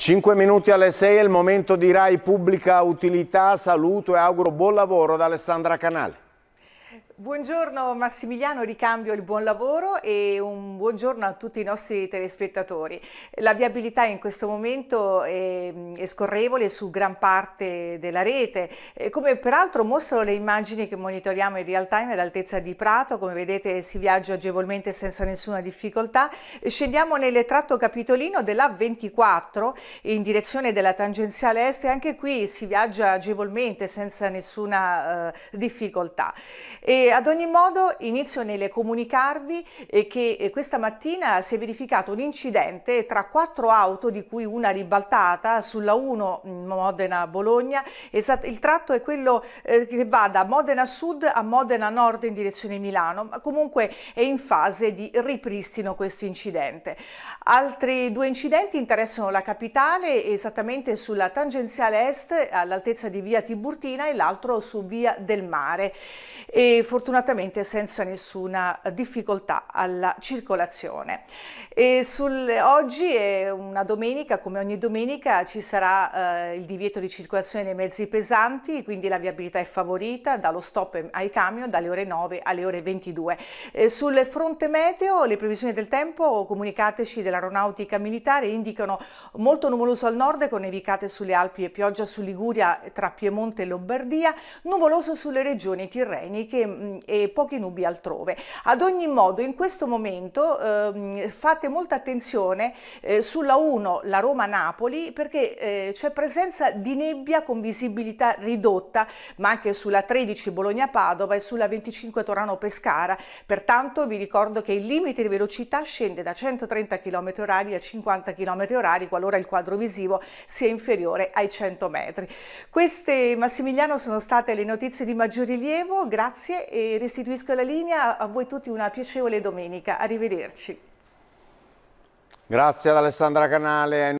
5 minuti alle 6 è il momento di Rai Pubblica Utilità. Saluto e auguro buon lavoro da Alessandra Canale. Buongiorno Massimiliano Ricambio, il buon lavoro e un buongiorno a tutti i nostri telespettatori. La viabilità in questo momento è, è scorrevole su gran parte della rete, eh, come peraltro mostrano le immagini che monitoriamo in real time ad altezza di Prato, come vedete si viaggia agevolmente senza nessuna difficoltà. Scendiamo nel tratto capitolino dell'A24 in direzione della tangenziale est e anche qui si viaggia agevolmente senza nessuna eh, difficoltà. E ad ogni modo inizio nel comunicarvi eh, che eh, questa mattina si è verificato un incidente tra quattro auto, di cui una ribaltata sulla 1 mm, Modena-Bologna. Il tratto è quello eh, che va da Modena Sud a Modena Nord in direzione Milano, ma comunque è in fase di ripristino questo incidente. Altri due incidenti interessano la capitale, esattamente sulla tangenziale est all'altezza di via Tiburtina e l'altro su via del Mare. E fortunatamente senza nessuna difficoltà alla circolazione. Sul, oggi è una domenica, come ogni domenica ci sarà eh, il divieto di circolazione dei mezzi pesanti, quindi la viabilità è favorita dallo stop ai camion dalle ore 9 alle ore 22. Eh, sul fronte meteo le previsioni del tempo comunicateci dell'aeronautica militare indicano molto nuvoloso al nord con nevicate sulle Alpi e pioggia su Liguria tra Piemonte e Lombardia, nuvoloso sulle regioni tirreniche Ehm, e poche nubi altrove. Ad ogni modo in questo momento ehm, fate molta attenzione eh, sulla 1 la Roma-Napoli perché eh, c'è presenza di nebbia con visibilità ridotta ma anche sulla 13 Bologna-Padova e sulla 25 Torano-Pescara. Pertanto vi ricordo che il limite di velocità scende da 130 km h a 50 km h qualora il quadro visivo sia inferiore ai 100 metri. Queste Massimiliano sono state le notizie di maggior rilievo, grazie e e restituisco la linea a voi tutti una piacevole domenica. Arrivederci. Grazie ad Alessandra Canale.